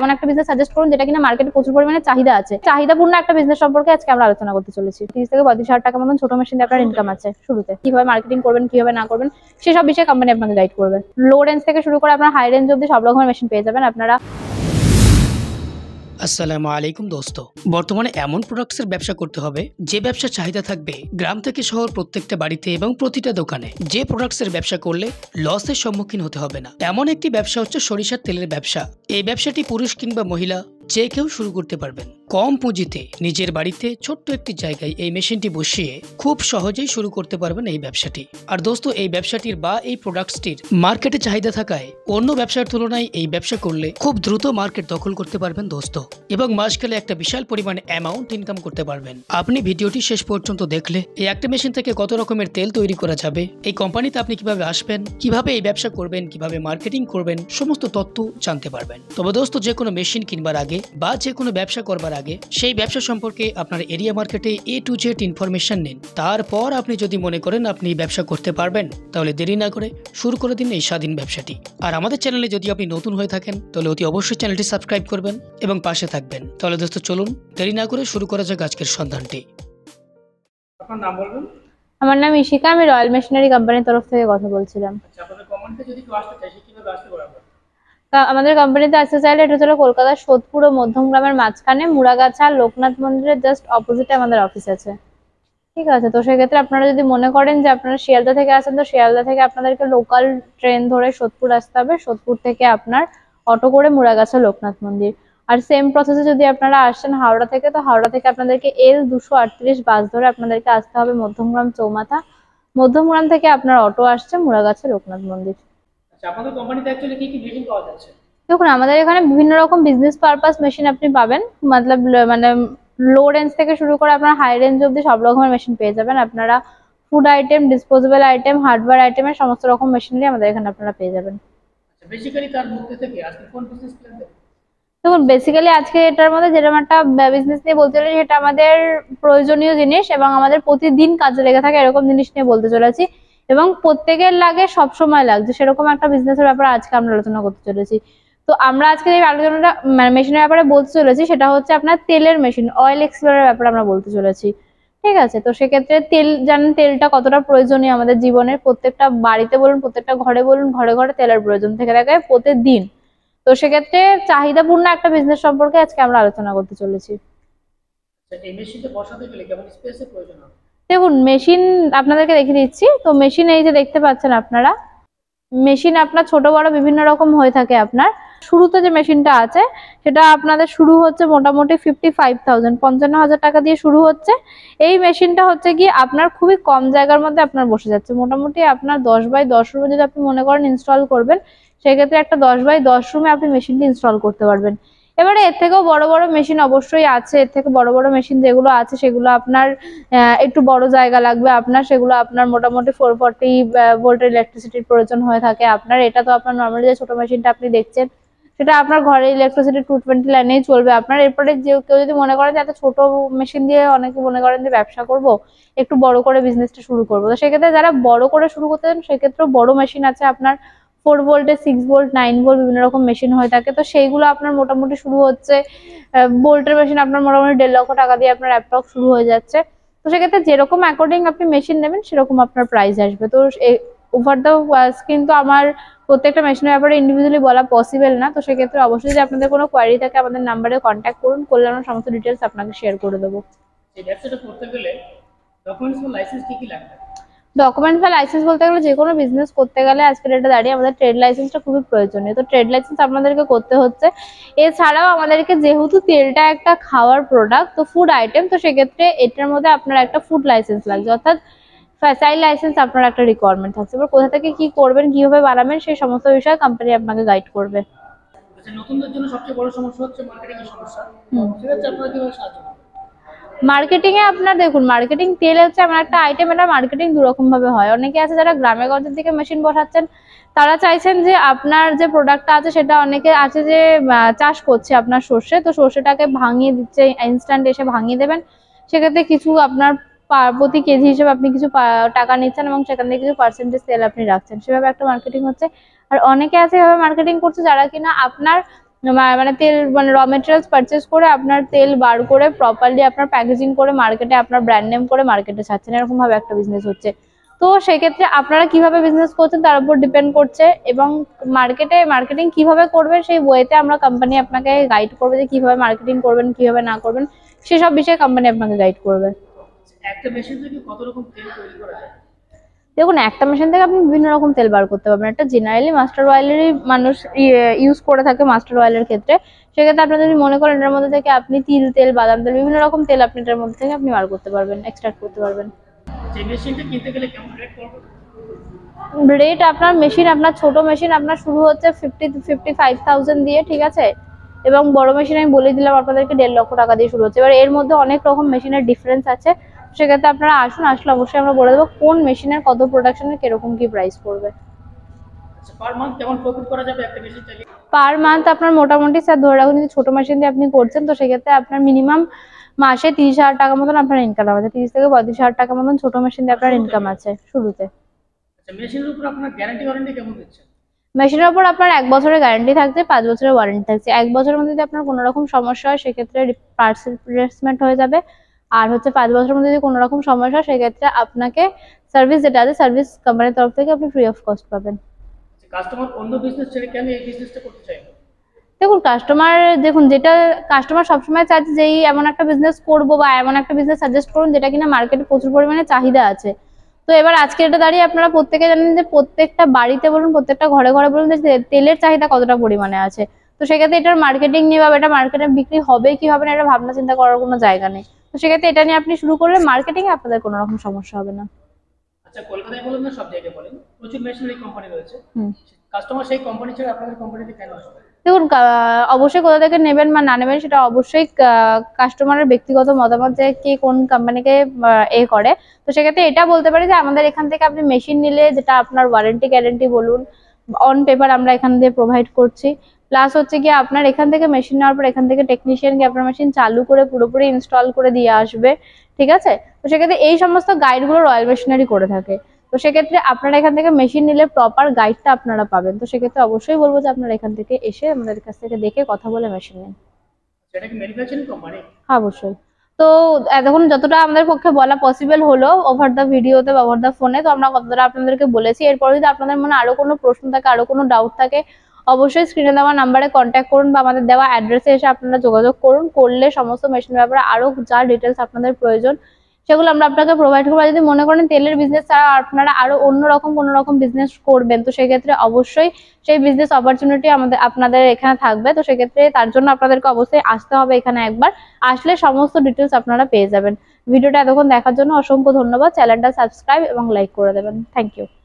এমন একটা business suggest করুন যেটা কিনা মার্কেটে প্রচুর পরিমাণে চাহিদা আছে চাহিদাপূর্ণ একটা বিজনেস সম্পর্কে আজকে আমরা আলোচনা করতে চলেছি তিরিশ থেকে পঁয়ত্রিশ হাজার টাকা মতন ছোট মেশিন আপনার ইনকাম আছে শুরুতে কিভাবে মার্কেটিং করবেন কিভাবে না করবেন সেসব বিষয়ে কোম্পানি আপনাকে গাইড করবে লো রেঞ্জ থেকে শুরু করে আপনার হাই রেঞ্জ অব্দি সব রকমের মেশিন পেয়ে যাবেন আপনারা আসসালামু আলাইকুম দোস্ত বর্তমানে এমন প্রোডাক্টসের ব্যবসা করতে হবে যে ব্যবসার চাহিদা থাকবে গ্রাম থেকে শহর প্রত্যেকটা বাড়িতে এবং প্রতিটা দোকানে যে প্রোডাক্টসের ব্যবসা করলে লসের সম্মুখীন হতে হবে না এমন একটি ব্যবসা হচ্ছে সরিষার তেলের ব্যবসা এই ব্যবসাটি পুরুষ কিংবা মহিলা যে কেউ শুরু করতে পারবেন কম পুঁজিতে নিজের বাড়িতে ছোট্ট একটি জায়গায় এই মেশিনটি বসিয়ে খুব সহজেই শুরু করতে পারবেন এই ব্যবসাটি আর দোস্ত এই ব্যবসাটির বা এই প্রোডাক্টসটির মার্কেটে চাহিদা থাকায় অন্য ব্যবসার তুলনায় এই ব্যবসা করলে খুব দ্রুত মার্কেট দখল করতে পারবেন দোস্ত এবং মাস গেলে একটা বিশাল পরিমাণে অ্যামাউন্ট ইনকাম করতে পারবেন আপনি ভিডিওটি শেষ পর্যন্ত দেখলে এই একটা মেশিন থেকে কত রকমের তেল তৈরি করা যাবে এই কোম্পানিতে আপনি কিভাবে আসবেন কিভাবে এই ব্যবসা করবেন কিভাবে মার্কেটিং করবেন সমস্ত তথ্য জানতে পারবেন তবে দোস্ত যে কোনো মেশিন কিনবার আগে বা যে কোনো ব্যবসা করবার আগে সেই ব্যবসা সম্পর্কে আপনার এরিয়া মার্কেটে এ টু জেড ইনফরমেশন নিন তারপর আপনি যদি মনে করেন আপনি ব্যবসা করতে পারবেন তাহলে দেরি না করে শুরু করে দিন এই স্বাধীন ব্যবসাটি আর আমাদের চ্যানেলে যদি আপনি নতুন হয়ে থাকেন তাহলে অতি অবশ্যই চ্যানেলটি সাবস্ক্রাইব করবেন এবং পাশে থাকবেন তাহলে দোস্ত চলুন দেরি না করে শুরু করা যাক আজকের সন্ধানটি আমার নাম ইশিকা আমি রয়্যাল মেশিনারি কোম্পানির তরফ থেকে কথা বলছিলাম আচ্ছা আপনাদের কমেন্টে যদি কেউ আসতে চাই কিভাবে আসতে পারবে আমাদের কোম্পানিতে আসতে চাইলে এটা হলো কলকাতার সোদপুর ও মধ্যম গ্রামের মাঝখানে মুড়াগাছা লোকনাথ মন্দিরের জাস্ট অপোজিটে আমাদের অফিস আছে ঠিক আছে তো সেক্ষেত্রে আপনারা যদি মনে করেন যে আপনারা শিয়ালদা থেকে আসেন তো শিয়ালদা থেকে আপনাদেরকে লোকাল ট্রেন ধরে সোদপুর আসতে হবে সোদপুর থেকে আপনার অটো করে মুড়াগাছা লোকনাথ মন্দির আর সেম প্রসেসে যদি আপনারা আসছেন হাওড়া থেকে তো হাওড়া থেকে আপনাদেরকে এল দুশো বাস ধরে আপনাদেরকে আসতে হবে মধ্যমগ্রাম চৌমাথা মধ্যমগ্রাম থেকে আপনার অটো আসছে মুড়াগাছা লোকনাথ মন্দির আপনাদের কোম্পানিতে অ্যাকচুয়ালি কি কি মেশিন পাওয়া যাচ্ছে দেখুন আমাদের এখানে বিভিন্ন রকম বিজনেস পারপাস মেশিন আপনি পাবেন মতলব মানে লো রেঞ্জ থেকে শুরু করে আপনার হাই রেঞ্জ অবধি সব রকমের মেশিন পেয়ে যাবেন আপনারা food item disposable item hardware আইটেমের সমস্ত রকম মেশিনারি আমাদের এখানে আপনারা পেয়ে যাবেন আচ্ছা, দেখুন বেসিক্যালি আজকে এটার মধ্যে যেটা একটা বিজনেস নিয়ে বলতে চলেছি সেটা আমাদের প্রয়োজনীয় জিনিস এবং আমাদের প্রতিদিন কাজে লেগে থাকে এরকম জিনিস নিয়ে বলতে চলেছি এবং প্রত্যেকের লাগে সবসময় লাগছে সেরকম একটা বিজনেসের ব্যাপারে আজকে আমরা আলোচনা করতে চলেছি তো আমরা আজকে যে আলোচনাটা মানে মেশিনের ব্যাপারে বলতে চলেছি সেটা হচ্ছে আপনার তেলের মেশিন অয়েল এক্সপ্লোরের ব্যাপারে আমরা বলতে চলেছি ঠিক আছে তো সেক্ষেত্রে তেল জানেন তেলটা কতটা প্রয়োজনীয় আমাদের জীবনের প্রত্যেকটা বাড়িতে বলুন প্রত্যেকটা ঘরে বলুন ঘরে ঘরে তেলের প্রয়োজন থেকে থাকে প্রতিদিন তো সেক্ষেত্রে চাহিদাপূর্ণ একটা বিজনেস সম্পর্কে আজকে আমরা আলোচনা করতে চলেছি আচ্ছা, এই মেশিনটা বসাতে গেলে কেমন প্রয়োজন দেখুন মেশিন আপনাদেরকে দেখে দিচ্ছি তো মেশিন এই যে দেখতে পাচ্ছেন আপনারা মেশিন আপনার ছোট বড় বিভিন্ন রকম হয়ে থাকে আপনার শুরুতে যে মেশিনটা আছে সেটা আপনাদের শুরু হচ্ছে মোটামুটি ফিফটি ফাইভ থাউজেন্ড পঞ্চান্ন হাজার টাকা দিয়ে শুরু হচ্ছে এই মেশিনটা হচ্ছে কি আপনার খুবই কম জায়গার মধ্যে আপনার বসে যাচ্ছে মোটামুটি আপনার দশ বাই দশ রুমে যদি আপনি মনে করেন ইনস্টল করবেন সেক্ষেত্রে একটা দশ বাই দশ রুমে আপনি মেশিনটি ইনস্টল করতে পারবেন এবারে এর থেকেও বড় বড় মেশিন অবশ্যই আছে এর থেকে বড় বড় মেশিন যেগুলো আছে সেগুলো আপনার একটু বড় জায়গা লাগবে আপনার সেগুলো আপনার মোটামুটি ফোর ফর্টি ভোল্টের ইলেকট্রিসিটির প্রয়োজন হয়ে থাকে আপনার এটা তো আপনার নর্মালি যে ছোটো মেশিনটা আপনি দেখছেন সেটা আপনার ঘরে ইলেকট্রিসিটি টু টোয়েন্টি লাইনেই চলবে আপনার এরপরে যে কেউ যদি মনে করেন যে এত ছোট মেশিন দিয়ে অনেকে মনে করেন যে ব্যবসা করব একটু বড় করে বিজনেসটা শুরু করবো তো সেক্ষেত্রে যারা বড় করে শুরু করতে চান সেক্ষেত্রেও বড় মেশিন আছে আপনার ফোর ভোল্টে সিক্স ভোল্ট নাইন ভোল্ট বিভিন্ন রকম মেশিন হয়ে থাকে তো সেইগুলো আপনার মোটামুটি শুরু হচ্ছে ভোল্টের মেশিন আপনার মোটামুটি দেড় লক্ষ টাকা দিয়ে আপনার ল্যাপটপ শুরু হয়ে যাচ্ছে তো সেক্ষেত্রে যেরকম অ্যাকর্ডিং আপনি মেশিন নেবেন সেরকম আপনার প্রাইস আসবে তো ওভার দ্য স্ক্রিন তো আমার প্রত্যেকটা মেশিনের ব্যাপারে ইন্ডিভিজুয়ালি বলা পসিবল না তো সেক্ষেত্রে অবশ্যই যদি আপনাদের কোনো কোয়ারি থাকে আমাদের নাম্বারে কন্ট্যাক্ট করুন করলে আমরা সমস্ত ডিটেলস আপনাকে শেয়ার করে দেবো এই ব্যবসাটা করতে গেলে ডকুমেন্টস লাইসেন্স কী কী লাগবে ডকুমেন্ট বা লাইসেন্স বলতে গেলে যে কোনো বিজনেস করতে গেলে আজকের এটা দাঁড়িয়ে আমাদের ট্রেড লাইসেন্সটা খুবই প্রয়োজনীয় তো ট্রেড লাইসেন্স আপনাদেরকে করতে হচ্ছে এছাড়াও আমাদেরকে যেহেতু তেলটা একটা খাওয়ার প্রোডাক্ট তো ফুড আইটেম তো সেক্ষেত্রে এটার মধ্যে আপনার একটা ফুড লাইসেন্স লাগছে অর্থাৎ ফ্যাসাইল লাইসেন্স আপনার একটা রিকোয়ারমেন্ট থাকছে এবার কোথা থেকে কি করবেন কীভাবে বানাবেন সেই সমস্ত বিষয়ে কোম্পানি আপনাকে গাইড করবে আচ্ছা, নতুনদের জন্য সবচেয়ে বড় সমস্যা হচ্ছে মার্কেটিং এর সমস্যা আপনারা কিভাবে সাহায্য মার্কেটিংয়ে আপনার দেখুন মার্কেটিং তেল হচ্ছে আমার একটা আইটেম এটা মার্কেটিং দুরকমভাবে হয় অনেকে আছে যারা গ্রামে গঞ্জের দিকে মেশিন বসাচ্ছেন তারা চাইছেন যে আপনার যে প্রোডাক্টটা আছে সেটা অনেকে আছে যে চাষ করছে আপনার সর্ষে তো সর্ষেটাকে ভাঙিয়ে দিচ্ছে ইনস্ট্যান্ট এসে ভাঙিয়ে দেবেন সেক্ষেত্রে কিছু আপনার প্রতি কেজি হিসেবে আপনি কিছু টাকা নিচ্ছেন এবং সেখান থেকে কিছু পার্সেন্টেজ সেল আপনি রাখছেন সেভাবে একটা মার্কেটিং হচ্ছে আর অনেকে আছে এভাবে মার্কেটিং করছে যারা কিনা আপনার মানে তেল মানে র মেটেরিয়ালস পারচেস করে আপনার তেল বার করে প্রপারলি আপনার প্যাকেজিং করে মার্কেটে আপনার ব্র্যান্ড নেম করে মার্কেটে ছাড়ছেন এরকমভাবে একটা বিজনেস হচ্ছে তো সেক্ষেত্রে আপনারা কিভাবে বিজনেস করছেন তার উপর ডিপেন্ড করছে এবং মার্কেটে মার্কেটিং কিভাবে করবেন সেই ওয়েতে আমরা কোম্পানি আপনাকে গাইড করবে যে কিভাবে মার্কেটিং করবেন কিভাবে না করবেন সেসব বিষয়ে কোম্পানি আপনাকে গাইড করবে একটা মেশিন থেকে কত রকম তেল তৈরি করা যায় দেখুন একটা মেশিন থেকে আপনি বিভিন্ন রকম তেল বার করতে পারবেন একটা জেনারেলি মাস্টার অয়েলেরই মানুষ ইউজ করে থাকে মাস্টার অয়েলের ক্ষেত্রে সেক্ষেত্রে আপনার যদি মনে করেন এটার মধ্যে থেকে আপনি তিল তেল বাদাম তেল বিভিন্ন রকম তেল আপনি এটার মধ্যে থেকে আপনি বার করতে পারবেন এক্সট্রাক্ট করতে পারবেন রেট আপনার মেশিন আপনার ছোট মেশিন আপনার শুরু হচ্ছে ফিফটি ফিফটি ফাইভ থাউজেন্ড দিয়ে ঠিক আছে এবং বড় মেশিন আমি বলে দিলাম আপনাদেরকে দেড় লক্ষ টাকা দিয়ে শুরু হচ্ছে এবার এর মধ্যে অনেক রকম মেশিনের ডিফারেন্স আছে সেক্ষেত্রে আপনারা আসুন আসলে অবশ্যই আমরা বলে দেবো কোন মেশিনের কত প্রোডাকশনের কিরকম কি প্রাইস পড়বে পার আচ্ছা, মান্থ আপনার মোটামুটি স্যার ধরে রাখুন যদি ছোটো মেশিন দিয়ে আপনি করছেন তো সেক্ষেত্রে আপনার মিনিমাম মাসে তিরিশ হাজার টাকা মতন আপনার ইনকাম আছে তিরিশ থেকে পঁয়ত্রিশ হাজার টাকা মতন ছোট মেশিন দিয়ে আপনার ইনকাম আছে শুরুতে মেশিনের আচ্ছা, উপর আপনার মেশিনের উপর আপনার এক বছরের গ্যারান্টি থাকছে পাঁচ বছরের ওয়ারেন্টি থাকছে এক বছরের মধ্যে যদি আপনার কোনো রকম সমস্যা হয় সেক্ষেত্রে পার্টস রিপ্লেসমেন্ট হয়ে যাবে আর হচ্ছে পাঁচ বছরের মধ্যে যদি কোনো রকম সমস্যা সেক্ষেত্রে আপনাকে সার্ভিস যেটা আছে সার্ভিস কোম্পানির তরফ থেকে আপনি ফ্রি অফ কস্ট পাবেন কাস্টমার আচ্ছা, অন্য বিজনেস ছেড়ে কেন এই বিজনেসটা করতে দেখুন কাস্টমার দেখুন যেটা কাস্টমার সবসময় চাইছে যে এমন একটা বিজনেস করবো বা এমন একটা বিজনেস সাজেস্ট করুন যেটা কিনা মার্কেটে প্রচুর পরিমাণে চাহিদা আছে তো এবার আজকে এটা দাঁড়িয়ে আপনারা প্রত্যেকে জানেন যে প্রত্যেকটা বাড়িতে বলুন প্রত্যেকটা ঘরে ঘরে বলুন যে তেলের চাহিদা কতটা পরিমাণে আছে তো সেক্ষেত্রে এটার মার্কেটিং নিয়ে বা এটা মার্কেটে বিক্রি হবে কি হবে না এটা ভাবনা চিন্তা করার কোনো জায়গা নেই তো সেক্ষেত্রে এটা নিয়ে আপনি শুরু করলে মার্কেটিং এ আপনাদের কোনো রকম সমস্যা হবে না আচ্ছা কলকাতায় বলেন না সব জায়গায় বলেন প্রচুর মেশিনারি কোম্পানি রয়েছে কাস্টমার সেই কোম্পানি ছেড়ে আপনাদের কোম্পানিতে কেন আসবে দেখুন অবশ্যই কোথা থেকে নেবেন বা না নেবেন সেটা অবশ্যই কাস্টমারের ব্যক্তিগত মতামত যে কে কোন কোম্পানিকে এ করে তো সেক্ষেত্রে এটা বলতে পারি যে আমাদের এখান থেকে আপনি মেশিন নিলে যেটা আপনার ওয়ারেন্টি গ্যারেন্টি বলুন অন পেপার আমরা এখান দিয়ে প্রোভাইড করছি প্লাস হচ্ছে গিয়ে আপনার এখান থেকে মেশিন নেওয়ার পর এখান থেকে টেকনিশিয়ানকে আপনার মেশিন চালু করে পুরোপুরি ইনস্টল করে দিয়ে আসবে ঠিক আছে তো সেক্ষেত্রে এই সমস্ত গাইডগুলো রয়্যাল মেশিনারি করে থাকে তো সেক্ষেত্রে আপনারা এখান থেকে মেশিন নিলে প্রপার গাইডটা আপনারা পাবেন তো সেক্ষেত্রে অবশ্যই বলবো যে আপনারা এখান থেকে এসে আমাদের কাছ থেকে দেখে কথা বলে মেশিন নেন আচ্ছা, হ্যাঁ, অবশ্যই তো এখন যতটা আমাদের পক্ষে বলা পসিবল হলো ওভার দ্য ভিডিওতে ওভার দ্য ফোনে তো আমরা কতটা আপনাদেরকে বলেছি এরপর যদি আপনাদের মনে আরো কোনো প্রশ্ন থাকে আরো কোনো ডাউট থাকে অবশ্যই স্ক্রিনে দেওয়া নাম্বারে কন্ট্যাক্ট করুন বা আমাদের দেওয়া অ্যাড্রেসে এসে আপনারা যোগাযোগ করুন করলে সমস্ত মেশিন ব্যাপারে আরও যা ডিটেলস আপনাদের প্রয়োজন সেগুলো আমরা আপনাকে প্রোভাইড করবো যদি মনে করেন তেলের বিজনেস ছাড়া আপনারা আরও অন্যরকম কোনো রকম বিজনেস করবেন তো সেক্ষেত্রে অবশ্যই সেই বিজনেস অপরচুনিটি আমাদের আপনাদের এখানে থাকবে তো সেক্ষেত্রে তার জন্য আপনাদেরকে অবশ্যই আসতে হবে এখানে একবার আসলে সমস্ত ডিটেলস আপনারা পেয়ে যাবেন ভিডিওটা এতক্ষণ দেখার জন্য অসংখ্য ধন্যবাদ চ্যানেলটা সাবস্ক্রাইব এবং লাইক করে দেবেন থ্যাংক ইউ